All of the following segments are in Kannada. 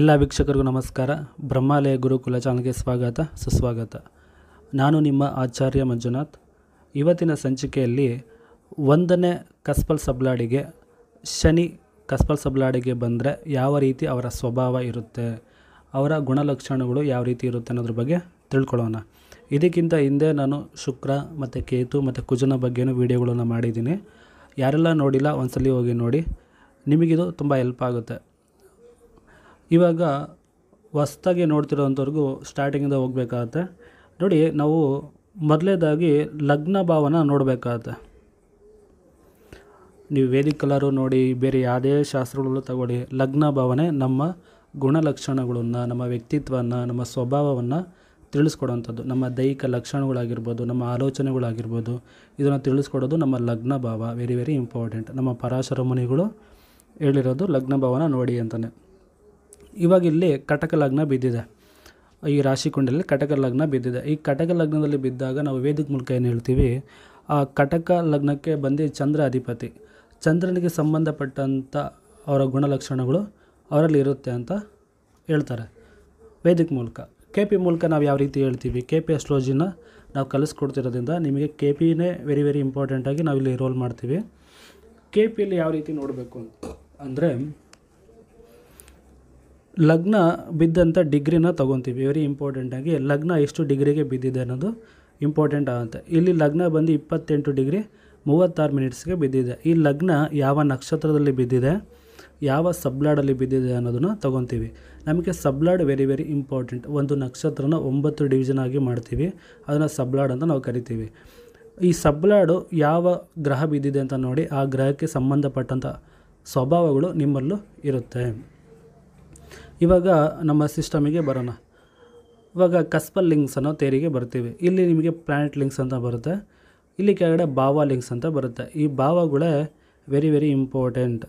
ಎಲ್ಲ ವೀಕ್ಷಕರಿಗೂ ನಮಸ್ಕಾರ ಬ್ರಹ್ಮಾಲಯ ಗುರುಕುಲ ಚಾನಲ್ಗೆ ಸ್ವಾಗತ ಸುಸ್ವಾಗತ ನಾನು ನಿಮ್ಮ ಆಚಾರ್ಯ ಮಂಜುನಾಥ್ ಇವತ್ತಿನ ಸಂಚಿಕೆಯಲ್ಲಿ ಒಂದನೇ ಕಸ್ಪಲ್ ಸಬ್ಲಾಡಿಗೆ ಶನಿ ಕಸ್ಪಲ್ ಸಬ್ಲಾಡಿಗೆ ಬಂದರೆ ಯಾವ ರೀತಿ ಅವರ ಸ್ವಭಾವ ಇರುತ್ತೆ ಅವರ ಗುಣಲಕ್ಷಣಗಳು ಯಾವ ರೀತಿ ಇರುತ್ತೆ ಅನ್ನೋದ್ರ ಬಗ್ಗೆ ತಿಳ್ಕೊಳ್ಳೋಣ ಇದಕ್ಕಿಂತ ಹಿಂದೆ ನಾನು ಶುಕ್ರ ಮತ್ತು ಕೇತು ಮತ್ತು ಕುಜನ ಬಗ್ಗೆಯೂ ವೀಡಿಯೋಗಳನ್ನು ಮಾಡಿದ್ದೀನಿ ಯಾರೆಲ್ಲ ನೋಡಿಲ್ಲ ಒಂದ್ಸಲ ಹೋಗಿ ನೋಡಿ ನಿಮಗಿದು ತುಂಬ ಹೆಲ್ಪ್ ಆಗುತ್ತೆ ಇವಾಗ ಹೊಸ್ದಾಗಿ ನೋಡ್ತಿರೋವಂಥವ್ರಿಗೂ ಸ್ಟಾರ್ಟಿಂಗಿಂದ ಹೋಗಬೇಕಾಗತ್ತೆ ನೋಡಿ ನಾವು ಮೊದಲೇದಾಗಿ ಲಗ್ನ ಭಾವನ ನೋಡಬೇಕಾಗತ್ತೆ ನೀವು ವೇದಿಕ್ ಕಲರು ನೋಡಿ ಬೇರೆ ಯಾವುದೇ ಶಾಸ್ತ್ರಗಳಲ್ಲೂ ತಗೊಳ್ಳಿ ಲಗ್ನ ಭಾವನೆ ನಮ್ಮ ಗುಣಲಕ್ಷಣಗಳನ್ನು ನಮ್ಮ ವ್ಯಕ್ತಿತ್ವವನ್ನು ನಮ್ಮ ಸ್ವಭಾವವನ್ನು ತಿಳಿಸ್ಕೊಡೋವಂಥದ್ದು ನಮ್ಮ ದೈಹಿಕ ಲಕ್ಷಣಗಳಾಗಿರ್ಬೋದು ನಮ್ಮ ಆಲೋಚನೆಗಳಾಗಿರ್ಬೋದು ಇದನ್ನು ತಿಳಿಸ್ಕೊಡೋದು ನಮ್ಮ ಲಗ್ನ ಭಾವ ವೆರಿ ವೆರಿ ಇಂಪಾರ್ಟೆಂಟ್ ನಮ್ಮ ಪರಾಶರ ಮುನಿಗಳು ಹೇಳಿರೋದು ಲಗ್ನ ಭಾವನ ನೋಡಿ ಅಂತಲೇ ಇವಾಗ ಇಲ್ಲಿ ಕಟಕ ಲಗ್ನ ಬಿದ್ದಿದೆ ಈ ರಾಶಿ ಕುಂಡಲ್ಲಿ ಕಟಕ ಲಗ್ನ ಬಿದ್ದಿದೆ ಈ ಕಟಕ ಲಗ್ನದಲ್ಲಿ ಬಿದ್ದಾಗ ನಾವು ವೇದಿಕೆ ಮೂಲಕ ಏನು ಹೇಳ್ತೀವಿ ಆ ಕಟಕ ಲಗ್ನಕ್ಕೆ ಬಂದು ಚಂದ್ರ ಅಧಿಪತಿ ಚಂದ್ರನಿಗೆ ಸಂಬಂಧಪಟ್ಟಂಥ ಅವರ ಗುಣಲಕ್ಷಣಗಳು ಅವರಲ್ಲಿ ಇರುತ್ತೆ ಅಂತ ಹೇಳ್ತಾರೆ ವೇದಿಕೆ ಮೂಲಕ ಕೆ ಪಿ ಮೂಲಕ ನಾವು ಯಾವ ರೀತಿ ಹೇಳ್ತೀವಿ ಕೆ ಪಿ ಅಸ್ಟ್ರಾಲಜಿನ ನಾವು ಕಲಿಸ್ಕೊಡ್ತಿರೋದ್ರಿಂದ ನಿಮಗೆ ಕೆ ಪಿನೇ ವೆರಿ ವೆರಿ ಇಂಪಾರ್ಟೆಂಟಾಗಿ ಇಲ್ಲಿ ರೋಲ್ ಮಾಡ್ತೀವಿ ಕೆ ಪಿಯಲ್ಲಿ ಯಾವ ರೀತಿ ನೋಡಬೇಕು ಅಂದರೆ ಲಗ್ನ ಬಿದ್ದಂಥ ಡಿಗ್ರಿನ ತೊಗೊತೀವಿ ವೆರಿ ಇಂಪಾರ್ಟೆಂಟಾಗಿ ಲಗ್ನ ಎಷ್ಟು ಡಿಗ್ರಿಗೆ ಬಿದ್ದಿದೆ ಅನ್ನೋದು ಇಂಪಾರ್ಟೆಂಟ್ ಆಗುತ್ತೆ ಇಲ್ಲಿ ಲಗ್ನ ಬಂದು ಇಪ್ಪತ್ತೆಂಟು ಡಿಗ್ರಿ ಮೂವತ್ತಾರು ಮಿನಿಟ್ಸ್ಗೆ ಬಿದ್ದಿದೆ ಈ ಲಗ್ನ ಯಾವ ನಕ್ಷತ್ರದಲ್ಲಿ ಬಿದ್ದಿದೆ ಯಾವ ಸಬ್ಲಾಡಲ್ಲಿ ಬಿದ್ದಿದೆ ಅನ್ನೋದನ್ನು ತೊಗೊತೀವಿ ನಮಗೆ ಸಬ್ಲಾಡ್ ವೆರಿ ವೆರಿ ಇಂಪಾರ್ಟೆಂಟ್ ಒಂದು ನಕ್ಷತ್ರನ ಒಂಬತ್ತು ಡಿವಿಷನ್ ಆಗಿ ಮಾಡ್ತೀವಿ ಅದನ್ನು ಸಬ್ಲಾಡ್ ಅಂತ ನಾವು ಕರಿತೀವಿ ಈ ಸಬ್ಲಾಡು ಯಾವ ಗ್ರಹ ಬಿದ್ದಿದೆ ಅಂತ ನೋಡಿ ಆ ಗ್ರಹಕ್ಕೆ ಸಂಬಂಧಪಟ್ಟಂಥ ಸ್ವಭಾವಗಳು ನಿಮ್ಮಲ್ಲೂ ಇರುತ್ತೆ ಇವಾಗ ನಮ್ಮ ಸಿಸ್ಟಮಿಗೆ ಬರೋಣ ಇವಾಗ ಕಸ್ಪಲ್ ಲಿಂಕ್ಸ್ ಅನ್ನೋ ತೇರಿಗೆ ಬರ್ತೀವಿ ಇಲ್ಲಿ ನಿಮಗೆ ಪ್ಲ್ಯಾನೆಟ್ ಲಿಂಕ್ಸ್ ಅಂತ ಬರುತ್ತೆ ಇಲ್ಲಿ ಕೆಳಗಡೆ ಭಾವ ಲಿಂಕ್ಸ್ ಅಂತ ಬರುತ್ತೆ ಈ ಭಾವಗಳೇ ವೆರಿ ವೆರಿ ಇಂಪಾರ್ಟೆಂಟ್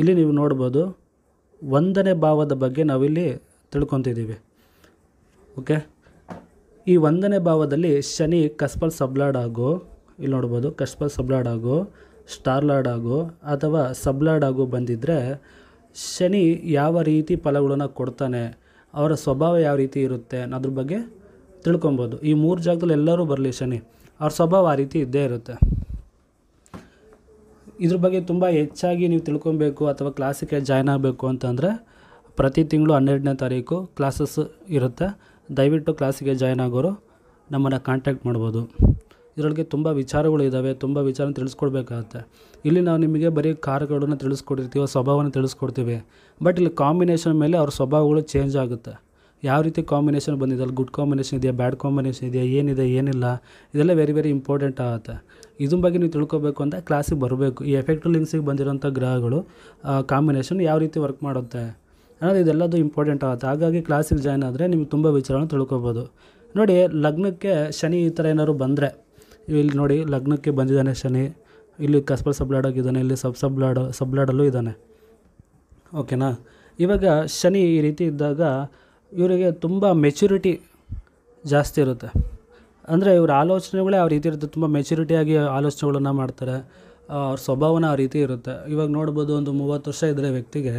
ಇಲ್ಲಿ ನೀವು ನೋಡ್ಬೋದು ಒಂದನೇ ಭಾವದ ಬಗ್ಗೆ ನಾವಿಲ್ಲಿ ತಿಳ್ಕೊತಿದ್ದೀವಿ ಓಕೆ ಈ ಒಂದನೇ ಭಾವದಲ್ಲಿ ಶನಿ ಕಸ್ಪಲ್ ಸಬ್ಲಾಡ್ ಆಗೋ ಇಲ್ಲಿ ನೋಡ್ಬೋದು ಕಸ್ಪಲ್ ಸಬ್ಲಾಡ್ ಆಗೋ ಸ್ಟಾರ್ಲಾಡ್ ಆಗೋ ಅಥವಾ ಸಬ್ಲಾಡ್ ಆಗೋ ಬಂದಿದ್ದರೆ ಶನಿ ಯಾವ ರೀತಿ ಫಲಗಳನ್ನು ಕೊಡ್ತಾನೆ ಅವರ ಸ್ವಭಾವ ಯಾವ ರೀತಿ ಇರುತ್ತೆ ಅನ್ನೋದ್ರ ಬಗ್ಗೆ ತಿಳ್ಕೊಬೋದು ಈ ಮೂರು ಜಾಗದಲ್ಲಿ ಎಲ್ಲರೂ ಬರಲಿ ಶನಿ ಅವ್ರ ಸ್ವಭಾವ ಆ ರೀತಿ ಇದ್ದೇ ಇರುತ್ತೆ ಇದ್ರ ಬಗ್ಗೆ ತುಂಬ ಹೆಚ್ಚಾಗಿ ನೀವು ತಿಳ್ಕೊಬೇಕು ಅಥವಾ ಕ್ಲಾಸಿಗೆ ಜಾಯ್ನ್ ಆಗಬೇಕು ಅಂತಂದರೆ ಪ್ರತಿ ತಿಂಗಳು ಹನ್ನೆರಡನೇ ತಾರೀಕು ಕ್ಲಾಸಸ್ ಇರುತ್ತೆ ದಯವಿಟ್ಟು ಕ್ಲಾಸಿಗೆ ಜಾಯ್ನ್ ಆಗೋರು ನಮ್ಮನ್ನು ಕಾಂಟ್ಯಾಕ್ಟ್ ಮಾಡ್ಬೋದು ಇದರೊಳಗೆ ತುಂಬ ವಿಚಾರಗಳು ಇದ್ದಾವೆ ತುಂಬ ವಿಚಾರ ತಿಳಿಸ್ಕೊಡ್ಬೇಕಾಗತ್ತೆ ಇಲ್ಲಿ ನಾವು ನಿಮಗೆ ಬರೀ ಕಾರ್ಗಳನ್ನ ತಿಳಿಸ್ಕೊಡಿರ್ತೀವಿ ಸ್ವಭಾವನ ತಿಳಿಸ್ಕೊಡ್ತೀವಿ ಬಟ್ ಇಲ್ಲಿ ಕಾಂಬಿನೇಷನ್ ಮೇಲೆ ಅವ್ರ ಸ್ವಭಾವಗಳು ಚೇಂಜ್ ಆಗುತ್ತೆ ಯಾವ ರೀತಿ ಕಾಂಬಿನೇಷನ್ ಅಲ್ಲಿ ಗುಡ್ ಕಾಂಬಿನೇಷನ್ ಇದೆಯಾ ಬ್ಯಾಡ್ ಕಾಂಬಿನೇಷನ್ ಇದೆಯಾ ಏನಿದೆ ಏನಿಲ್ಲ ಇದೆಲ್ಲ ವೆರಿ ವೆರಿ ಇಂಪಾರ್ಟೆಂಟ್ ಆಗುತ್ತೆ ಇದ್ರ ಬಗ್ಗೆ ನೀವು ತಿಳ್ಕೊಬೇಕು ಅಂತ ಕ್ಲಾಸಿಗೆ ಬರಬೇಕು ಈ ಎಫೆಕ್ಟಿವ್ ಲಿಂಕ್ಸಿಗೆ ಬಂದಿರೋಂಥ ಗ್ರಹಗಳು ಕಾಂಬಿನೇಷನ್ ಯಾವ ರೀತಿ ವರ್ಕ್ ಮಾಡುತ್ತೆ ಅನ್ನೋದು ಇದೆಲ್ಲದು ಇಂಪಾರ್ಟೆಂಟ್ ಆಗುತ್ತೆ ಹಾಗಾಗಿ ಕ್ಲಾಸಿಗೆ ಜಾಯ್ನ್ ಆದರೆ ನಿಮ್ಗೆ ತುಂಬ ವಿಚಾರನ ತಿಳ್ಕೊಬೋದು ನೋಡಿ ಲಗ್ನಕ್ಕೆ ಶನಿ ಈ ಥರ ಏನಾದ್ರು ಬಂದರೆ ಇಲ್ಲಿ ನೋಡಿ ಲಗ್ನಕ್ಕೆ ಬಂದಿದ್ದಾನೆ ಶನಿ ಇಲ್ಲಿ ಕಸ್ಬಲ್ ಸಬ್ಲಾಡೋಗಿದ್ದಾನೆ ಇಲ್ಲಿ ಸಬ್ ಸಬ್ಲಾಡೋ ಸಬ್ಲಾಡಲ್ಲೂ ಇದ್ದಾನೆ ಓಕೆನಾ ಇವಾಗ ಶನಿ ಈ ರೀತಿ ಇದ್ದಾಗ ಇವರಿಗೆ ತುಂಬ ಮೆಚುರಿಟಿ ಜಾಸ್ತಿ ಇರುತ್ತೆ ಅಂದರೆ ಇವರ ಆಲೋಚನೆಗಳೇ ಆ ರೀತಿ ಇರುತ್ತೆ ತುಂಬ ಮೆಚುರಿಟಿಯಾಗಿ ಆಲೋಚನೆಗಳನ್ನು ಮಾಡ್ತಾರೆ ಅವ್ರ ಸ್ವಭಾವನ ಆ ರೀತಿ ಇರುತ್ತೆ ಇವಾಗ ನೋಡ್ಬೋದು ಒಂದು ಮೂವತ್ತು ವರ್ಷ ಇದ್ದರೆ ವ್ಯಕ್ತಿಗೆ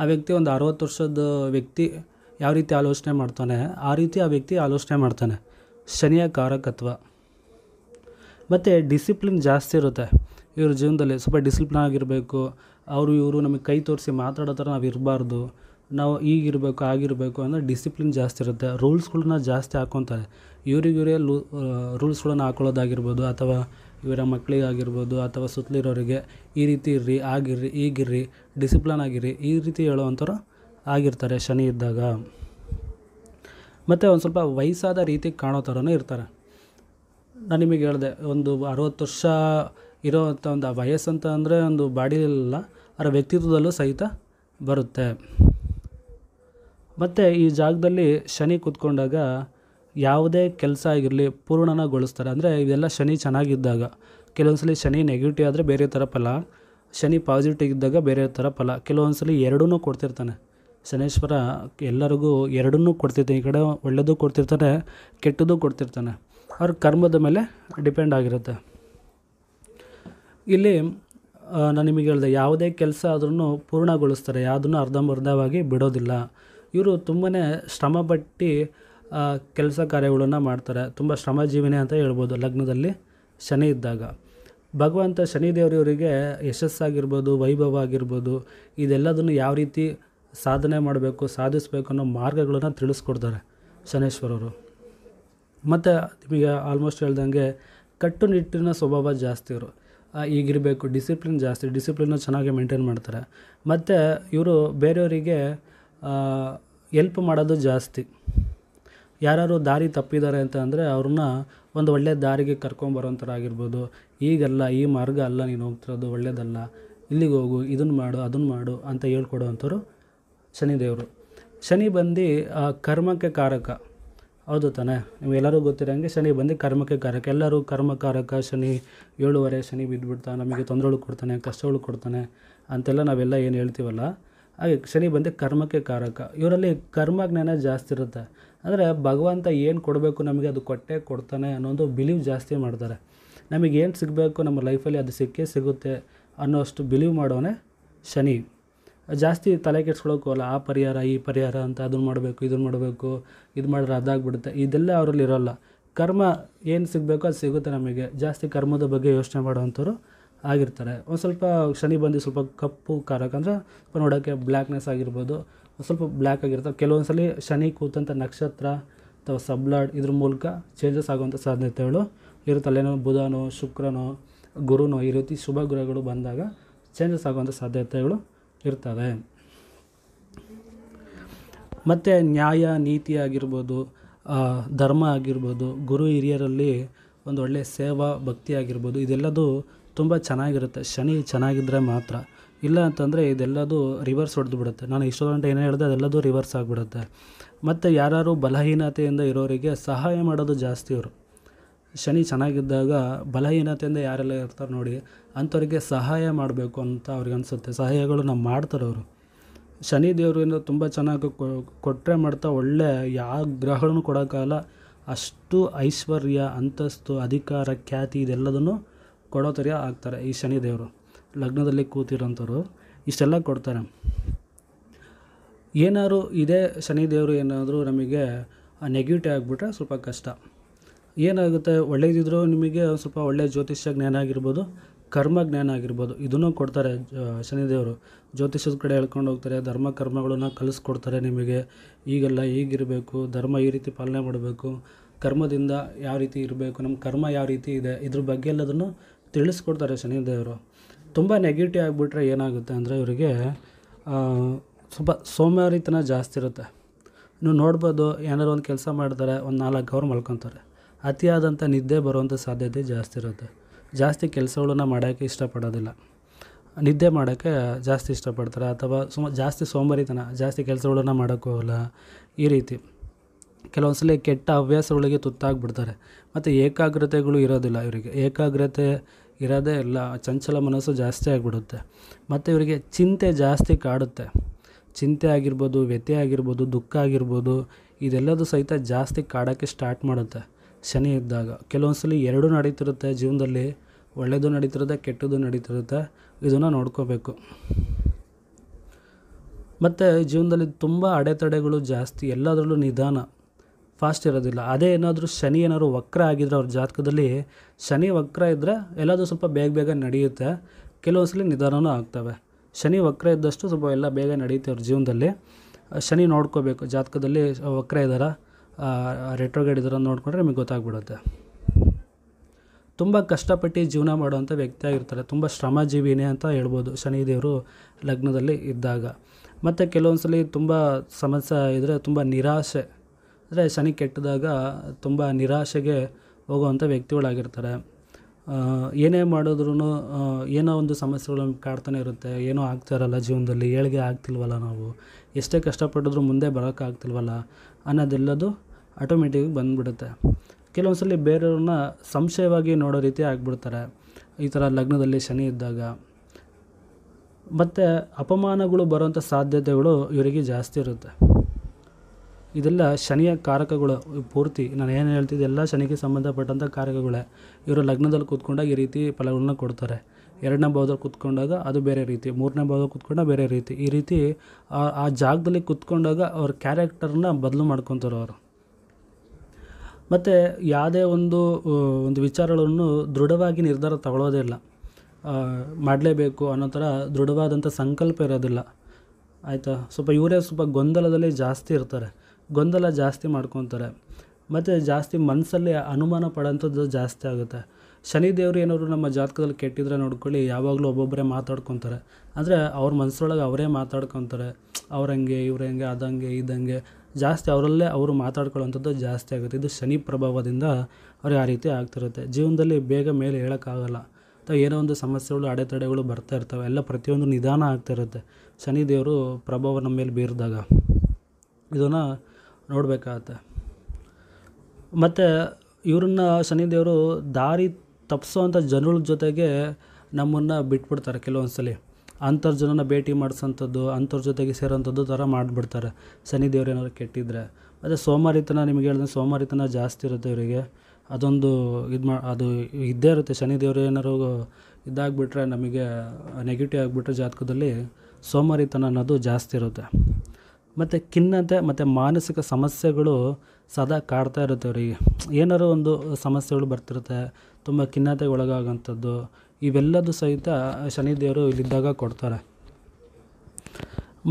ಆ ವ್ಯಕ್ತಿ ಒಂದು ಅರವತ್ತು ವರ್ಷದ ವ್ಯಕ್ತಿ ಯಾವ ರೀತಿ ಆಲೋಚನೆ ಮಾಡ್ತಾನೆ ಆ ರೀತಿ ಆ ವ್ಯಕ್ತಿ ಆಲೋಚನೆ ಮಾಡ್ತಾನೆ ಶನಿಯ ಕಾರಕತ್ವ ಮತ್ತು ಡಿಸಿಪ್ಲಿನ್ ಜಾಸ್ತಿ ಇರುತ್ತೆ ಇವ್ರ ಜೀವನದಲ್ಲಿ ಸ್ವಲ್ಪ ಡಿಸಿಪ್ಲಿನ್ ಆಗಿರಬೇಕು ಅವರು ಇವರು ನಮಗೆ ಕೈ ತೋರಿಸಿ ಮಾತಾಡೋ ಥರ ನಾವು ಇರಬಾರ್ದು ನಾವು ಈಗಿರಬೇಕು ಆಗಿರಬೇಕು ಅಂದರೆ ಡಿಸಿಪ್ಲಿನ್ ಜಾಸ್ತಿ ಇರುತ್ತೆ ರೂಲ್ಸ್ಗಳನ್ನ ಜಾಸ್ತಿ ಹಾಕ್ಕೊತಾರೆ ಇವರಿಗಿವರೇ ಲೂ ರೂಲ್ಸ್ಗಳನ್ನ ಹಾಕೊಳ್ಳೋದಾಗಿರ್ಬೋದು ಅಥವಾ ಇವರ ಮಕ್ಕಳಿಗಾಗಿರ್ಬೋದು ಅಥವಾ ಸುತ್ತಲಿರೋರಿಗೆ ಈ ರೀತಿ ಇರ್ರಿ ಆಗಿರ್ರಿ ಈಗಿರ್ರಿ ಡಿಸಿಪ್ಲಿನ್ ಆಗಿರ್ರಿ ಈ ರೀತಿ ಹೇಳೋವಂಥವ್ರು ಆಗಿರ್ತಾರೆ ಶನಿ ಇದ್ದಾಗ ಮತ್ತು ಒಂದು ಸ್ವಲ್ಪ ವಯಸ್ಸಾದ ರೀತಿ ಕಾಣೋ ಥರನೇ ಇರ್ತಾರೆ ನಾನು ನಿಮಗೆ ಹೇಳಿದೆ ಒಂದು ಅರವತ್ತು ವರ್ಷ ಇರೋವಂಥ ಒಂದು ಆ ವಯಸ್ಸಂತ ಅಂದರೆ ಒಂದು ಬಾಡಿಲಿಲ್ಲ ಅದರ ವ್ಯಕ್ತಿತ್ವದಲ್ಲೂ ಸಹಿತ ಬರುತ್ತೆ ಮತ್ತು ಈ ಜಾಗದಲ್ಲಿ ಶನಿ ಕೂತ್ಕೊಂಡಾಗ ಯಾವುದೇ ಕೆಲಸ ಆಗಿರಲಿ ಪೂರ್ಣನಗೊಳಿಸ್ತಾರೆ ಅಂದರೆ ಇವೆಲ್ಲ ಶನಿ ಚೆನ್ನಾಗಿದ್ದಾಗ ಕೆಲವೊಂದ್ಸಲಿ ಶನಿ ನೆಗೆಟಿವ್ ಆದರೆ ಬೇರೆ ಥರ ಫಲ ಶನಿ ಪಾಸಿಟಿವ್ ಇದ್ದಾಗ ಬೇರೆ ಥರ ಫಲ ಕೆಲವೊಂದ್ಸಲಿ ಎರಡೂ ಕೊಡ್ತಿರ್ತಾನೆ ಶನೇಶ್ವರ ಎಲ್ಲರಿಗೂ ಎರಡನ್ನೂ ಕೊಡ್ತಿರ್ತಾನೆ ಈ ಕಡೆ ಒಳ್ಳೆಯದು ಕೊಡ್ತಿರ್ತಾನೆ ಕೆಟ್ಟದ್ದು ಕೊಡ್ತಿರ್ತಾನೆ ಅವ್ರ ಕರ್ಮದ ಮೇಲೆ ಡಿಪೆಂಡ್ ಆಗಿರುತ್ತೆ ಇಲ್ಲಿ ನಾನು ನಿಮಗೆ ಹೇಳಿದೆ ಯಾವುದೇ ಕೆಲಸ ಆದ್ರೂ ಪೂರ್ಣಗೊಳಿಸ್ತಾರೆ ಯಾವುದನ್ನು ಅರ್ಧಂಬರ್ಧವಾಗಿ ಬಿಡೋದಿಲ್ಲ ಇವರು ತುಂಬಾ ಶ್ರಮಪಟ್ಟು ಕೆಲಸ ಕಾರ್ಯಗಳನ್ನು ಮಾಡ್ತಾರೆ ತುಂಬ ಶ್ರಮಜೀವಿನಿ ಅಂತ ಹೇಳ್ಬೋದು ಲಗ್ನದಲ್ಲಿ ಶನಿ ಇದ್ದಾಗ ಭಗವಂತ ಶನಿದೇವರು ಇವರಿಗೆ ಯಶಸ್ಸಾಗಿರ್ಬೋದು ವೈಭವ ಆಗಿರ್ಬೋದು ಇದೆಲ್ಲದನ್ನು ಯಾವ ರೀತಿ ಸಾಧನೆ ಮಾಡಬೇಕು ಸಾಧಿಸಬೇಕು ಅನ್ನೋ ಮಾರ್ಗಗಳನ್ನು ತಿಳಿಸ್ಕೊಡ್ತಾರೆ ಶನೇಶ್ವರವರು ಮತ್ತು ನಿಮಗೆ ಆಲ್ಮೋಸ್ಟ್ ಹೇಳ್ದಂಗೆ ಕಟ್ಟುನಿಟ್ಟಿನ ಸ್ವಭಾವ ಜಾಸ್ತಿ ಇವರು ಈಗಿರಬೇಕು ಡಿಸಿಪ್ಲಿನ್ ಜಾಸ್ತಿ ಡಿಸಿಪ್ಲಿನ್ನ ಚೆನ್ನಾಗಿ ಮೇಂಟೈನ್ ಮಾಡ್ತಾರೆ ಮತ್ತು ಇವರು ಬೇರೆಯವರಿಗೆ ಎಲ್ಪ್ ಮಾಡೋದು ಜಾಸ್ತಿ ಯಾರ್ಯಾರು ದಾರಿ ತಪ್ಪಿದ್ದಾರೆ ಅಂತ ಅಂದರೆ ಅವ್ರನ್ನ ಒಂದು ಒಳ್ಳೆಯ ದಾರಿಗೆ ಕರ್ಕೊಂಬರೋಂಥರಾಗಿರ್ಬೋದು ಈಗಲ್ಲ ಈ ಮಾರ್ಗ ಅಲ್ಲ ನೀನು ಹೋಗ್ತಿರೋದು ಒಳ್ಳೆಯದಲ್ಲ ಇಲ್ಲಿಗೆ ಹೋಗು ಇದನ್ನು ಮಾಡು ಅದನ್ನು ಮಾಡು ಅಂತ ಹೇಳ್ಕೊಡೋ ಅಂಥವ್ರು ಶನಿದೇವರು ಶನಿ ಬಂದು ಕರ್ಮಕ್ಕೆ ಕಾರಕ ಹೌದು ತಾನೆ ನೀವೆಲ್ಲರೂ ಗೊತ್ತಿರೋಂಗೆ ಶನಿ ಬಂದು ಕರ್ಮಕ್ಕೆ ಕಾರಕ ಎಲ್ಲರೂ ಕರ್ಮಕಾರಕ ಶನಿ ಏಳುವರೆ ಶನಿ ಬಿದ್ದುಬಿಡ್ತಾ ನಮಗೆ ತೊಂದರೆಗಳು ಕೊಡ್ತಾನೆ ಕಷ್ಟಗಳು ಕೊಡ್ತಾನೆ ಅಂತೆಲ್ಲ ನಾವೆಲ್ಲ ಏನು ಹೇಳ್ತೀವಲ್ಲ ಹಾಗೆ ಶನಿ ಬಂದರೆ ಕರ್ಮಕ್ಕೆ ಕಾರಕ ಇವರಲ್ಲಿ ಕರ್ಮ ಜ್ಞಾನ ಜಾಸ್ತಿ ಇರುತ್ತೆ ಅಂದರೆ ಭಗವಂತ ಏನು ಕೊಡಬೇಕು ನಮಗೆ ಅದು ಕೊಟ್ಟೆ ಕೊಡ್ತಾನೆ ಅನ್ನೋದು ಬಿಲೀವ್ ಜಾಸ್ತಿ ಮಾಡ್ತಾರೆ ನಮಗೆ ಏನು ಸಿಗಬೇಕು ನಮ್ಮ ಲೈಫಲ್ಲಿ ಅದು ಸಿಕ್ಕೇ ಸಿಗುತ್ತೆ ಅಷ್ಟು ಬಿಲೀವ್ ಮಾಡೋನೆ ಶನಿ ಜಾಸ್ತಿ ತಲೆ ಕೆಡ್ಸ್ಕೊಳಕ್ಕೆ ಅಲ್ಲ ಆ ಪರಿಹಾರ ಈ ಪರಿಹಾರ ಅಂತ ಅದನ್ನು ಮಾಡಬೇಕು ಇದನ್ನು ಮಾಡಬೇಕು ಇದು ಮಾಡಿದ್ರೆ ಅದಾಗ್ಬಿಡುತ್ತೆ ಇದೆಲ್ಲ ಅವರಲ್ಲಿ ಇರೋಲ್ಲ ಕರ್ಮ ಏನು ಸಿಗಬೇಕೋ ಅದು ಸಿಗುತ್ತೆ ನಮಗೆ ಜಾಸ್ತಿ ಕರ್ಮದ ಬಗ್ಗೆ ಯೋಚನೆ ಮಾಡುವಂಥವ್ರು ಆಗಿರ್ತಾರೆ ಒಂದು ಸ್ವಲ್ಪ ಶನಿ ಬಂದು ಸ್ವಲ್ಪ ಕಪ್ಪು ಕಾರಕ ಅಂದರೆ ಸ್ವಲ್ಪ ನೋಡೋಕ್ಕೆ ಬ್ಲ್ಯಾಕ್ನೆಸ್ ಆಗಿರ್ಬೋದು ಒಂದು ಸ್ವಲ್ಪ ಬ್ಲ್ಯಾಕ್ ಆಗಿರ್ತವೆ ಕೆಲವೊಂದು ಸಲ ಶನಿ ಕೂತಂಥ ನಕ್ಷತ್ರ ಅಥವಾ ಸಬ್ಲಾಡ್ ಇದ್ರ ಮೂಲಕ ಚೇಂಜಸ್ ಆಗುವಂಥ ಸಾಧ್ಯತೆಗಳು ಇರುತ್ತೆ ಅಲ್ಲೇನೋ ಬುಧನೋ ಶುಕ್ರನೋ ಗುರುನೋ ಈ ರೀತಿ ಶುಭ ಗ್ರಹಗಳು ಬಂದಾಗ ಚೇಂಜಸ್ ಆಗುವಂಥ ಸಾಧ್ಯತೆಗಳು ಇರ್ತವೆ ಮತ್ತು ನ್ಯಾಯ ನೀತಿ ಆಗಿರ್ಬೋದು ಧರ್ಮ ಆಗಿರ್ಬೋದು ಗುರು ಹಿರಿಯರಲ್ಲಿ ಒಂದು ಒಳ್ಳೆಯ ಸೇವಾ ಭಕ್ತಿ ಆಗಿರ್ಬೋದು ಇದೆಲ್ಲದೂ ತುಂಬ ಚೆನ್ನಾಗಿರುತ್ತೆ ಶನಿ ಚೆನ್ನಾಗಿದ್ದರೆ ಮಾತ್ರ ಇಲ್ಲ ಅಂತಂದರೆ ಇದೆಲ್ಲದು ರಿವರ್ಸ್ ಹೊಡೆದು ಬಿಡುತ್ತೆ ನಾನು ಇಷ್ಟೋ ಗಂಟೆ ಏನೇ ಹೇಳಿದೆ ಅದೆಲ್ಲದೂ ರಿವರ್ಸ್ ಆಗಿಬಿಡುತ್ತೆ ಮತ್ತು ಯಾರು ಬಲಹೀನತೆಯಿಂದ ಇರೋರಿಗೆ ಸಹಾಯ ಮಾಡೋದು ಜಾಸ್ತಿ ಅವರು ಶನಿ ಚೆನ್ನಾಗಿದ್ದಾಗ ಬಲಹೀನತೆಯಿಂದ ಯಾರೆಲ್ಲ ಇರ್ತಾರೆ ನೋಡಿ ಅಂಥವ್ರಿಗೆ ಸಹಾಯ ಮಾಡಬೇಕು ಅಂತ ಅವ್ರಿಗೆ ಅನಿಸುತ್ತೆ ಸಹಾಯಗಳು ನಾವು ಮಾಡ್ತಾರವರು ಅವರು ಶನಿ ದೇವರಿಂದ ತುಂಬ ಚೆನ್ನಾಗಿ ಕೊಟ್ಟರೆ ಮಾಡ್ತಾ ಒಳ್ಳೆ ಯಾವ ಗ್ರಹಗಳನ್ನು ಕೊಡೋಕ್ಕಾಗಲ್ಲ ಅಷ್ಟು ಐಶ್ವರ್ಯ ಅಂತಸ್ತು ಅಧಿಕಾರ ಖ್ಯಾತಿ ಇದೆಲ್ಲದನ್ನು ಕೊಡೋ ಥರ ಆಗ್ತಾರೆ ಈ ಶನಿದೇವರು ಲಗ್ನದಲ್ಲಿ ಕೂತಿರೋಂಥವ್ರು ಇಷ್ಟೆಲ್ಲ ಕೊಡ್ತಾರೆ ಏನಾದ್ರು ಇದೇ ಶನಿದೇವರು ಏನಾದರೂ ನಮಗೆ ನೆಗೆಟಿವ್ ಆಗಿಬಿಟ್ರೆ ಸ್ವಲ್ಪ ಕಷ್ಟ ಏನಾಗುತ್ತೆ ಒಳ್ಳೇದಿದ್ರೂ ನಿಮಗೆ ಸ್ವಲ್ಪ ಒಳ್ಳೆಯ ಜ್ಯೋತಿಷ್ಯ ಜ್ಞಾನ ಆಗಿರ್ಬೋದು ಕರ್ಮ ಜ್ಞಾನ ಆಗಿರ್ಬೋದು ಇದನ್ನು ಕೊಡ್ತಾರೆ ಶನಿದೇವರು ಜ್ಯೋತಿಷ್ಯದ ಕಡೆ ಹೇಳ್ಕೊಂಡು ಹೋಗ್ತಾರೆ ಧರ್ಮ ಕರ್ಮಗಳನ್ನ ಕಲಿಸ್ಕೊಡ್ತಾರೆ ನಿಮಗೆ ಈಗೆಲ್ಲ ಹೀಗಿರಬೇಕು ಧರ್ಮ ಈ ರೀತಿ ಪಾಲನೆ ಮಾಡಬೇಕು ಕರ್ಮದಿಂದ ಯಾವ ರೀತಿ ಇರಬೇಕು ನಮ್ಮ ಕರ್ಮ ಯಾವ ರೀತಿ ಇದೆ ಇದ್ರ ಬಗ್ಗೆ ಎಲ್ಲದನ್ನು ತಿಳಿಸ್ಕೊಡ್ತಾರೆ ಶನಿದೇವರು ತುಂಬ ನೆಗೆಟಿವ್ ಆಗಿಬಿಟ್ರೆ ಏನಾಗುತ್ತೆ ಅಂದರೆ ಇವರಿಗೆ ಸ್ವಲ್ಪ ಸೋಮಾರಿತನ ಜಾಸ್ತಿ ಇರುತ್ತೆ ನೀವು ನೋಡ್ಬೋದು ಏನಾದ್ರು ಒಂದು ಕೆಲಸ ಮಾಡ್ತಾರೆ ಒಂದು ನಾಲ್ಕು ಗೌರ್ ಮಲ್ಕೊತಾರೆ ಅತಿಯಾದಂಥ ನಿದ್ದೆ ಬರುವಂಥ ಸಾಧ್ಯತೆ ಜಾಸ್ತಿ ಇರುತ್ತೆ ಜಾಸ್ತಿ ಕೆಲಸಗಳನ್ನ ಮಾಡೋಕ್ಕೆ ಇಷ್ಟಪಡೋದಿಲ್ಲ ನಿದ್ದೆ ಮಾಡೋಕ್ಕೆ ಜಾಸ್ತಿ ಇಷ್ಟಪಡ್ತಾರೆ ಅಥವಾ ಸುಮ್ಮ ಜಾಸ್ತಿ ಸೋಮಾರಿತನ ಜಾಸ್ತಿ ಕೆಲಸಗಳನ್ನ ಹೋಗಲ್ಲ ಈ ರೀತಿ ಕೆಲವೊಂದು ಸಲ ಕೆಟ್ಟ ಹವ್ಯಾಸಗಳಿಗೆ ತುತ್ತಾಗ್ಬಿಡ್ತಾರೆ ಮತ್ತು ಏಕಾಗ್ರತೆಗಳು ಇರೋದಿಲ್ಲ ಇವರಿಗೆ ಏಕಾಗ್ರತೆ ಇರೋದೇ ಇಲ್ಲ ಚಂಚಲ ಮನಸ್ಸು ಜಾಸ್ತಿ ಆಗಿಬಿಡುತ್ತೆ ಮತ್ತು ಇವರಿಗೆ ಚಿಂತೆ ಜಾಸ್ತಿ ಕಾಡುತ್ತೆ ಚಿಂತೆ ಆಗಿರ್ಬೋದು ವ್ಯಥೆ ಆಗಿರ್ಬೋದು ದುಃಖ ಆಗಿರ್ಬೋದು ಇದೆಲ್ಲದೂ ಸಹಿತ ಜಾಸ್ತಿ ಕಾಡೋಕ್ಕೆ ಸ್ಟಾರ್ಟ್ ಮಾಡುತ್ತೆ ಶನಿ ಇದ್ದಾಗ ಕೆಲವೊಂದು ಸಲ ಎರಡೂ ನಡೀತಿರುತ್ತೆ ಜೀವನದಲ್ಲಿ ಒಳ್ಳೆಯದು ನಡೀತಿರುತ್ತೆ ಕೆಟ್ಟದ್ದು ನಡೀತಿರುತ್ತೆ ಇದನ್ನು ನೋಡ್ಕೋಬೇಕು ಮತ್ತು ಜೀವನದಲ್ಲಿ ತುಂಬ ಅಡೆತಡೆಗಳು ಜಾಸ್ತಿ ಎಲ್ಲದರಲ್ಲೂ ನಿಧಾನ ಫಾಸ್ಟ್ ಇರೋದಿಲ್ಲ ಅದೇ ಏನಾದರೂ ಶನಿ ಏನಾದ್ರು ವಕ್ರ ಆಗಿದ್ರೆ ಅವ್ರ ಜಾತಕದಲ್ಲಿ ಶನಿ ವಕ್ರ ಇದ್ದರೆ ಎಲ್ಲದೂ ಸ್ವಲ್ಪ ಬೇಗ ಬೇಗ ನಡೆಯುತ್ತೆ ಕೆಲವೊಂದು ಸಲ ನಿಧಾನವೂ ಆಗ್ತವೆ ಶನಿ ವಕ್ರ ಇದ್ದಷ್ಟು ಸ್ವಲ್ಪ ಎಲ್ಲ ಬೇಗ ನಡೆಯುತ್ತೆ ಅವ್ರ ಜೀವನದಲ್ಲಿ ಶನಿ ನೋಡ್ಕೋಬೇಕು ಜಾತಕದಲ್ಲಿ ವಕ್ರ ಇದ್ದಾರ ರೆಟ್ರೋಗೇಡ್ ಇದ್ದಾರ ನೋಡಿಕೊಂಡ್ರೆ ನಿಮಗೆ ಗೊತ್ತಾಗ್ಬಿಡುತ್ತೆ ತುಂಬ ಕಷ್ಟಪಟ್ಟು ಜೀವನ ಮಾಡುವಂಥ ವ್ಯಕ್ತಿ ಆಗಿರ್ತಾರೆ ತುಂಬ ಶ್ರಮಜೀವಿನೇ ಅಂತ ಹೇಳ್ಬೋದು ಶನಿದೇವರು ಲಗ್ನದಲ್ಲಿ ಇದ್ದಾಗ ಮತ್ತು ಕೆಲವೊಂದು ಸಲ ತುಂಬ ಸಮಸ್ಯೆ ಇದ್ದರೆ ತುಂಬ ನಿರಾಶೆ ಅಂದರೆ ಶನಿ ಕೆಟ್ಟದಾಗ ತುಂಬ ನಿರಾಶೆಗೆ ಹೋಗುವಂಥ ವ್ಯಕ್ತಿಗಳಾಗಿರ್ತಾರೆ ಏನೇ ಮಾಡಿದ್ರೂ ಏನೋ ಒಂದು ಸಮಸ್ಯೆಗಳು ಕಾಡ್ತಾನೆ ಇರುತ್ತೆ ಏನೋ ಆಗ್ತಾ ಜೀವನದಲ್ಲಿ ಏಳಿಗೆ ಆಗ್ತಿಲ್ವಲ್ಲ ನಾವು ಎಷ್ಟೇ ಕಷ್ಟಪಟ್ಟಿದ್ರು ಮುಂದೆ ಬರೋಕ್ಕಾಗ್ತಿಲ್ವಲ್ಲ ಅನ್ನೋದೆಲ್ಲದು ಆಟೋಮೆಟಿಕ್ ಬಂದುಬಿಡುತ್ತೆ ಕೆಲವೊಂದು ಸಲ ಬೇರೆಯವ್ರನ್ನ ಸಂಶಯವಾಗಿ ನೋಡೋ ರೀತಿ ಆಗಿಬಿಡ್ತಾರೆ ಈ ಥರ ಲಗ್ನದಲ್ಲಿ ಶನಿ ಇದ್ದಾಗ ಮತ್ತು ಅಪಮಾನಗಳು ಬರೋಂಥ ಸಾಧ್ಯತೆಗಳು ಇವರಿಗೆ ಜಾಸ್ತಿ ಇರುತ್ತೆ ಇದೆಲ್ಲ ಶನಿಯ ಕಾರಕಗಳು ಪೂರ್ತಿ ನಾನು ಏನು ಹೇಳ್ತಿದ್ದೆ ಎಲ್ಲ ಶನಿಗೆ ಸಂಬಂಧಪಟ್ಟಂಥ ಕಾರಕಗಳೇ ಇವರು ಲಗ್ನದಲ್ಲಿ ಕೂತ್ಕೊಂಡಾಗ ಈ ರೀತಿ ಫಲಗಳನ್ನ ಕೊಡ್ತಾರೆ ಎರಡನೇ ಭಾವದಲ್ಲಿ ಕೂತ್ಕೊಂಡಾಗ ಅದು ಬೇರೆ ರೀತಿ ಮೂರನೇ ಭಾವದಲ್ಲಿ ಕೂತ್ಕೊಂಡಾಗ ಬೇರೆ ರೀತಿ ಈ ರೀತಿ ಆ ಜಾಗದಲ್ಲಿ ಕೂತ್ಕೊಂಡಾಗ ಅವ್ರ ಕ್ಯಾರೆಕ್ಟರ್ನ ಬದಲು ಮಾಡ್ಕೊತಾರೆ ಅವರು ಮತ್ತು ಯಾವುದೇ ಒಂದು ಒಂದು ವಿಚಾರಗಳನ್ನು ದೃಢವಾಗಿ ನಿರ್ಧಾರ ತಗೊಳ್ಳೋದೇ ಇಲ್ಲ ಮಾಡಲೇಬೇಕು ಅನ್ನೋ ಥರ ದೃಢವಾದಂಥ ಸಂಕಲ್ಪ ಇರೋದಿಲ್ಲ ಆಯಿತಾ ಸ್ವಲ್ಪ ಇವರೇ ಸ್ವಲ್ಪ ಗೊಂದಲದಲ್ಲಿ ಜಾಸ್ತಿ ಇರ್ತಾರೆ ಗೊಂದಲ ಜಾಸ್ತಿ ಮಾಡ್ಕೊತಾರೆ ಮತ್ತು ಜಾಸ್ತಿ ಮನಸ್ಸಲ್ಲಿ ಅನುಮಾನ ಪಡೋಂಥದ್ದು ಜಾಸ್ತಿ ಆಗುತ್ತೆ ಶನಿ ಏನಾದ್ರು ನಮ್ಮ ಜಾತಕದಲ್ಲಿ ಕೆಟ್ಟಿದ್ರೆ ನೋಡ್ಕೊಳ್ಳಿ ಯಾವಾಗಲೂ ಒಬ್ಬೊಬ್ಬರೇ ಮಾತಾಡ್ಕೊತಾರೆ ಅಂದರೆ ಅವ್ರ ಮನಸ್ಸೊಳಗೆ ಅವರೇ ಮಾತಾಡ್ಕೊತಾರೆ ಅವ್ರಂಗೆ ಹಂಗೆ ಅದಂಗೆ ಇದಂಗೆ ಜಾಸ್ತಿ ಅವರಲ್ಲೇ ಅವರು ಮಾತಾಡ್ಕೊಳ್ಳೋವಂಥದ್ದು ಜಾಸ್ತಿ ಆಗುತ್ತೆ ಇದು ಶನಿ ಪ್ರಭಾವದಿಂದ ಅವ್ರು ಆ ರೀತಿ ಆಗ್ತಿರುತ್ತೆ ಜೀವನದಲ್ಲಿ ಬೇಗ ಮೇಲೆ ಹೇಳೋಕ್ಕಾಗಲ್ಲ ಅಥವಾ ಏನೋ ಒಂದು ಸಮಸ್ಯೆಗಳು ಅಡೆತಡೆಗಳು ಬರ್ತಾ ಇರ್ತವೆ ಎಲ್ಲ ಪ್ರತಿಯೊಂದು ನಿಧಾನ ಆಗ್ತಿರುತ್ತೆ ಶನಿ ದೇವರು ಪ್ರಭಾವ ನಮ್ಮ ಮೇಲೆ ಬೀರಿದಾಗ ಇದನ್ನು ನೋಡಬೇಕಾಗತ್ತೆ ಮತ್ತು ಇವ್ರನ್ನ ಶನಿದೇವರು ದಾರಿ ತಪ್ಪಿಸೋವಂಥ ಜನರ ಜೊತೆಗೆ ನಮ್ಮನ್ನು ಬಿಟ್ಬಿಡ್ತಾರೆ ಕೆಲವೊಂದು ಸಲ ಅಂಥವ್ರ ಜನನ ಭೇಟಿ ಮಾಡಿಸೋಂಥದ್ದು ಅಂಥವ್ರ ಜೊತೆಗೆ ಸೇರೋಂಥದ್ದು ಥರ ಮಾಡಿಬಿಡ್ತಾರೆ ಶನಿದೇವ್ರು ಏನಾದ್ರು ಕೆಟ್ಟಿದ್ದರೆ ಮತ್ತು ಸೋಮಾರಿತನ ನಿಮಗೆ ಹೇಳಿದ್ರೆ ಸೋಮಾರಿತನ ಜಾಸ್ತಿ ಇರುತ್ತೆ ಇವರಿಗೆ ಅದೊಂದು ಇದು ಮಾ ಅದು ಇದ್ದೇ ಇರುತ್ತೆ ಶನಿದೇವರು ಏನಾದ್ರು ಇದಾಗ್ಬಿಟ್ರೆ ನಮಗೆ ನೆಗೆಟಿವ್ ಆಗಿಬಿಟ್ರೆ ಜಾತಕದಲ್ಲಿ ಸೋಮಾರಿತನ ಅನ್ನೋದು ಜಾಸ್ತಿ ಇರುತ್ತೆ ಮತ್ತು ಖಿನ್ನತೆ ಮತ್ತು ಮಾನಸಿಕ ಸಮಸ್ಯೆಗಳು ಸದಾ ಕಾಡ್ತಾ ಇರುತ್ತೆ ಅವರಿಗೆ ಏನಾರು ಒಂದು ಸಮಸ್ಯೆಗಳು ಬರ್ತಿರುತ್ತೆ ತುಂಬ ಖಿನ್ನತೆಗೆ ಒಳಗಾಗಂಥದ್ದು ಇವೆಲ್ಲದೂ ಸಹಿತ ಶನಿದೇವರು ಇಲ್ಲಿದ್ದಾಗ ಕೊಡ್ತಾರೆ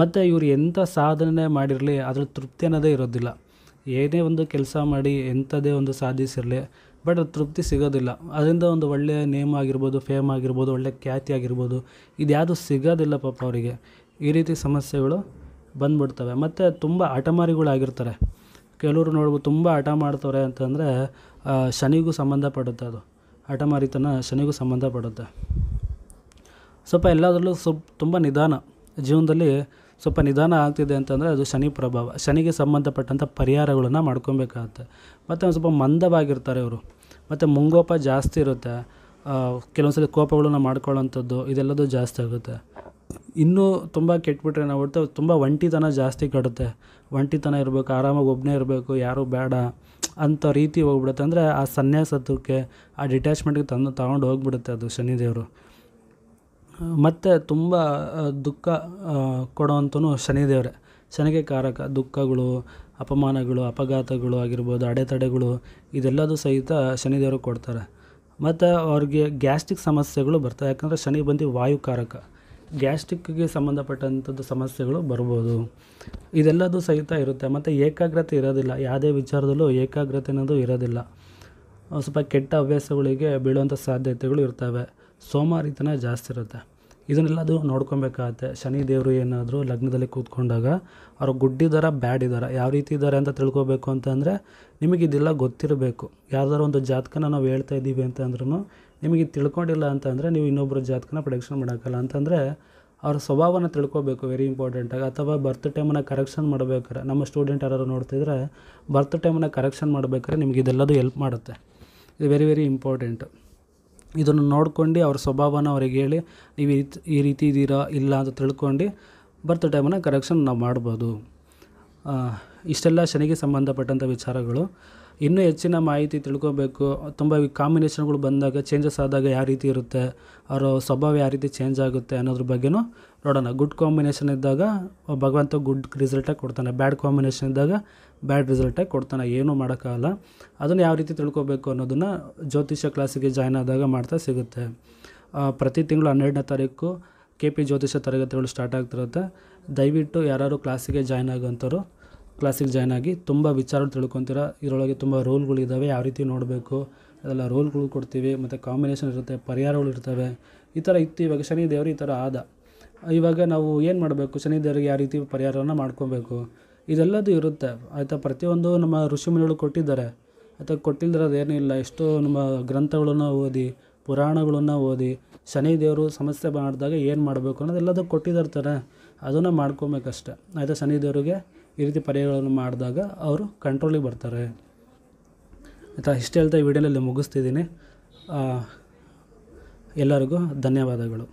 ಮತ್ತು ಇವರು ಎಂಥ ಸಾಧನೆ ಮಾಡಿರಲಿ ಅದ್ರ ತೃಪ್ತಿ ಅನ್ನೋದೇ ಇರೋದಿಲ್ಲ ಏನೇ ಒಂದು ಕೆಲಸ ಮಾಡಿ ಎಂಥದೇ ಒಂದು ಸಾಧಿಸಿರಲಿ ಬಟ್ ಅದು ತೃಪ್ತಿ ಸಿಗೋದಿಲ್ಲ ಅದರಿಂದ ಒಂದು ಒಳ್ಳೆಯ ನೇಮ್ ಆಗಿರ್ಬೋದು ಫೇಮ್ ಆಗಿರ್ಬೋದು ಒಳ್ಳೆಯ ಖ್ಯಾತಿ ಆಗಿರ್ಬೋದು ಇದು ಯಾವುದು ಸಿಗೋದಿಲ್ಲ ಪಾಪ ಅವರಿಗೆ ಈ ರೀತಿ ಸಮಸ್ಯೆಗಳು ಬಂದ್ಬಿಡ್ತವೆ ಮತ್ತು ತುಂಬ ಆಟಮಾರಿಗಳಾಗಿರ್ತಾರೆ ಕೆಲವರು ನೋಡ್ಬೋದು ತುಂಬ ಹಠ ಮಾಡ್ತವ್ರೆ ಅಂತಂದರೆ ಶನಿಗೂ ಸಂಬಂಧಪಡುತ್ತೆ ಅದು ಹಠಮಾರಿತನ ಶನಿಗೂ ಸಂಬಂಧಪಡುತ್ತೆ ಸ್ವಲ್ಪ ಎಲ್ಲದರಲ್ಲೂ ಸ್ವಲ್ಪ ತುಂಬ ನಿಧಾನ ಜೀವನದಲ್ಲಿ ಸ್ವಲ್ಪ ನಿಧಾನ ಆಗ್ತಿದೆ ಅಂತಂದರೆ ಅದು ಶನಿ ಪ್ರಭಾವ ಶನಿಗೆ ಸಂಬಂಧಪಟ್ಟಂಥ ಪರಿಹಾರಗಳನ್ನು ಮಾಡ್ಕೊಬೇಕಾಗುತ್ತೆ ಮತ್ತು ಒಂದು ಸ್ವಲ್ಪ ಮಂದವಾಗಿರ್ತಾರೆ ಇವರು ಮತ್ತು ಮುಂಗೋಪ ಜಾಸ್ತಿ ಇರುತ್ತೆ ಕೆಲವೊಂದು ಸಲ ಕೋಪಗಳನ್ನು ಮಾಡ್ಕೊಳ್ಳೋಂಥದ್ದು ಇದೆಲ್ಲದೂ ಜಾಸ್ತಿ ಆಗುತ್ತೆ ಇನ್ನೂ ತುಂಬ ನಾವು ಹೊಡ್ತೇವೆ ತುಂಬ ಒಂಟಿತನ ಜಾಸ್ತಿ ಕಟ್ಟುತ್ತೆ ಒಂಟಿತನ ಇರಬೇಕು ಆರಾಮಾಗಿ ಒಬ್ಬನೇ ಇರಬೇಕು ಯಾರೂ ಬೇಡ ಅಂಥ ರೀತಿ ಹೋಗ್ಬಿಡುತ್ತೆ ಅಂದರೆ ಆ ಸನ್ಯಾಸತ್ವಕ್ಕೆ ಆ ಡಿಟ್ಯಾಚ್ಮೆಂಟ್ಗೆ ತಂದು ತಗೊಂಡು ಹೋಗ್ಬಿಡುತ್ತೆ ಅದು ಶನಿದೇವರು ಮತ್ತು ತುಂಬ ದುಃಖ ಕೊಡೋವಂಥೂ ಶನಿದೇವರೇ ಶನಿಗೆ ಕಾರಕ ದುಃಖಗಳು ಅಪಮಾನಗಳು ಅಪಘಾತಗಳು ಆಗಿರ್ಬೋದು ಅಡೆತಡೆಗಳು ಇದೆಲ್ಲದೂ ಸಹಿತ ಶನಿದೇವರು ಕೊಡ್ತಾರೆ ಮತ್ತು ಅವ್ರಿಗೆ ಗ್ಯಾಸ್ಟ್ರಿಕ್ ಸಮಸ್ಯೆಗಳು ಬರ್ತವೆ ಯಾಕಂದರೆ ಶನಿ ಬಂದು ವಾಯುಕಾರಕ ಗ್ಯಾಸ್ಟ್ರಿಕ್ಗೆ ಸಂಬಂಧಪಟ್ಟಂಥದ್ದು ಸಮಸ್ಯೆಗಳು ಬರ್ಬೋದು ಇದೆಲ್ಲದೂ ಸಹಿತ ಇರುತ್ತೆ ಮತ್ತು ಏಕಾಗ್ರತೆ ಇರೋದಿಲ್ಲ ಯಾವುದೇ ವಿಚಾರದಲ್ಲೂ ಏಕಾಗ್ರತೆ ಅನ್ನೋದು ಇರೋದಿಲ್ಲ ಸ್ವಲ್ಪ ಕೆಟ್ಟ ಹವ್ಯಾಸಗಳಿಗೆ ಬೀಳುವಂಥ ಸಾಧ್ಯತೆಗಳು ಇರ್ತವೆ ಸೋಮಾರಿತನ ಜಾಸ್ತಿ ಇರುತ್ತೆ ಇದನ್ನೆಲ್ಲದು ನೋಡ್ಕೊಬೇಕಾಗತ್ತೆ ಶನಿ ದೇವರು ಏನಾದರೂ ಲಗ್ನದಲ್ಲಿ ಕೂತ್ಕೊಂಡಾಗ ಅವ್ರ ಗುಡ್ಡಿದಾರ ಬ್ಯಾಡ್ ಇದ್ದಾರ ಯಾವ ರೀತಿ ಇದ್ದಾರೆ ಅಂತ ತಿಳ್ಕೊಬೇಕು ಅಂತಂದರೆ ನಿಮಗೆ ಇದೆಲ್ಲ ಗೊತ್ತಿರಬೇಕು ಯಾರ್ದಾರು ಒಂದು ಜಾತಕನ ನಾವು ಹೇಳ್ತಾ ಇದ್ದೀವಿ ಅಂತಂದ್ರೂ ನಿಮಗೆ ತಿಳ್ಕೊಂಡಿಲ್ಲ ಅಂತಂದರೆ ನೀವು ಇನ್ನೊಬ್ಬರ ಜಾತಕನ ಪ್ರೊಡಕ್ಷನ್ ಮಾಡೋಕ್ಕಲ್ಲ ಅಂತಂದರೆ ಅವ್ರ ಸ್ವಭಾವನ ತಿಳ್ಕೊಬೇಕು ವೆರಿ ಇಂಪಾರ್ಟೆಂಟಾಗಿ ಅಥವಾ ಬರ್ತ್ ಟೈಮನ್ನ ಕರೆಕ್ಷನ್ ಮಾಡಬೇಕಾರೆ ನಮ್ಮ ಸ್ಟೂಡೆಂಟ್ ಯಾರು ನೋಡ್ತಿದ್ರೆ ಬರ್ತ್ ಟೈಮನ್ನ ಕರೆಕ್ಷನ್ ಮಾಡಬೇಕಾದ್ರೆ ನಿಮಗೆ ಇದೆಲ್ಲದು ಹೆಲ್ಪ್ ಮಾಡುತ್ತೆ ಇದು ವೆರಿ ವೆರಿ ಇಂಪಾರ್ಟೆಂಟ್ ಇದನ್ನು ನೋಡ್ಕೊಂಡು ಅವ್ರ ಸ್ವಭಾವನ ಅವ್ರಿಗೆ ಹೇಳಿ ನೀವು ಈ ರೀತಿ ಇದ್ದೀರಾ ಇಲ್ಲ ಅಂತ ತಿಳ್ಕೊಂಡು ಬರ್ತ್ ಟೈಮನ್ನು ಕರೆಕ್ಷನ್ ನಾವು ಮಾಡ್ಬೋದು ಇಷ್ಟೆಲ್ಲ ಶನಿಗೆ ಸಂಬಂಧಪಟ್ಟಂಥ ವಿಚಾರಗಳು ಇನ್ನೂ ಹೆಚ್ಚಿನ ಮಾಹಿತಿ ತಿಳ್ಕೊಬೇಕು ತುಂಬ ಕಾಂಬಿನೇಷನ್ಗಳು ಬಂದಾಗ ಚೇಂಜಸ್ ಆದಾಗ ಯಾವ ರೀತಿ ಇರುತ್ತೆ ಅವರ ಸ್ವಭಾವ ಯಾವ ರೀತಿ ಚೇಂಜ್ ಆಗುತ್ತೆ ಅನ್ನೋದ್ರ ಬಗ್ಗೆನೂ ನೋಡೋಣ ಗುಡ್ ಕಾಂಬಿನೇಷನ್ ಇದ್ದಾಗ ಭಗವಂತ ಗುಡ್ ರಿಸಲ್ಟಾಗಿ ಕೊಡ್ತಾನೆ ಬ್ಯಾಡ್ ಕಾಂಬಿನೇಷನ್ ಇದ್ದಾಗ ಬ್ಯಾಡ್ ರಿಸಲ್ಟಾಗಿ ಕೊಡ್ತಾನೆ ಏನೂ ಮಾಡೋಕ್ಕಾಗಲ್ಲ ಅದನ್ನು ಯಾವ ರೀತಿ ತಿಳ್ಕೊಬೇಕು ಅನ್ನೋದನ್ನು ಜ್ಯೋತಿಷ್ಯ ಕ್ಲಾಸಿಗೆ ಜಾಯ್ನ್ ಆದಾಗ ಮಾಡ್ತಾ ಸಿಗುತ್ತೆ ಪ್ರತಿ ತಿಂಗಳು ಹನ್ನೆರಡನೇ ತಾರೀಕು ಕೆ ಪಿ ಜ್ಯೋತಿಷ್ಯ ತರಗತಿಗಳು ಸ್ಟಾರ್ಟ್ ಆಗ್ತಿರುತ್ತೆ ದಯವಿಟ್ಟು ಯಾರಾದರೂ ಕ್ಲಾಸಿಗೆ ಜಾಯ್ನ್ ಆಗೋಂಥವ್ರು ಕ್ಲಾಸಿಗೆ ಜಾಯ್ನ್ ಆಗಿ ತುಂಬ ವಿಚಾರ ತಿಳ್ಕೊತೀರ ಇದರೊಳಗೆ ತುಂಬ ರೋಲ್ಗಳಿದ್ದಾವೆ ಯಾವ ರೀತಿ ನೋಡಬೇಕು ಅದೆಲ್ಲ ರೋಲ್ಗಳು ಕೊಡ್ತೀವಿ ಮತ್ತು ಕಾಂಬಿನೇಷನ್ ಇರುತ್ತೆ ಪರಿಹಾರಗಳು ಇರ್ತವೆ ಈ ಥರ ಇತ್ತು ಇವಾಗ ಶನಿ ಈ ಥರ ಆದ ಇವಾಗ ನಾವು ಏನು ಮಾಡಬೇಕು ಶನಿ ದೇವರಿಗೆ ಯಾವ ರೀತಿ ಪರಿಹಾರವನ್ನು ಮಾಡ್ಕೊಬೇಕು ಇದೆಲ್ಲದೂ ಇರುತ್ತೆ ಆಯಿತಾ ಪ್ರತಿಯೊಂದು ನಮ್ಮ ಋಷಿಮುನಿಗಳು ಕೊಟ್ಟಿದ್ದಾರೆ ಅಥವಾ ಕೊಟ್ಟಿಲ್ಲದ್ರೆ ಏನೂ ಇಲ್ಲ ಎಷ್ಟೋ ನಮ್ಮ ಗ್ರಂಥಗಳನ್ನು ಓದಿ ಪುರಾಣಗಳನ್ನು ಓದಿ ಶನಿ ಸಮಸ್ಯೆ ಮಾಡಿದಾಗ ಏನು ಮಾಡಬೇಕು ಅನ್ನೋದು ಎಲ್ಲದೂ ಕೊಟ್ಟಿದ್ದಾರೆ ಅದನ್ನು ಮಾಡ್ಕೊಬೇಕಷ್ಟೆ ಆಯಿತಾ ಶನಿ ದೇವರಿಗೆ ಈ ರೀತಿ ಪರ್ಯಾಯಗಳನ್ನು ಮಾಡಿದಾಗ ಅವರು ಕಂಟ್ರೋಲಿಗೆ ಬರ್ತಾರೆ ಆಯಿತಾ ಇಷ್ಟು ಹೇಳ್ತಾ ಈ ವಿಡಿಯೋನಲ್ಲಿ ಮುಗಿಸ್ತಿದ್ದೀನಿ ಎಲ್ಲರಿಗೂ ಧನ್ಯವಾದಗಳು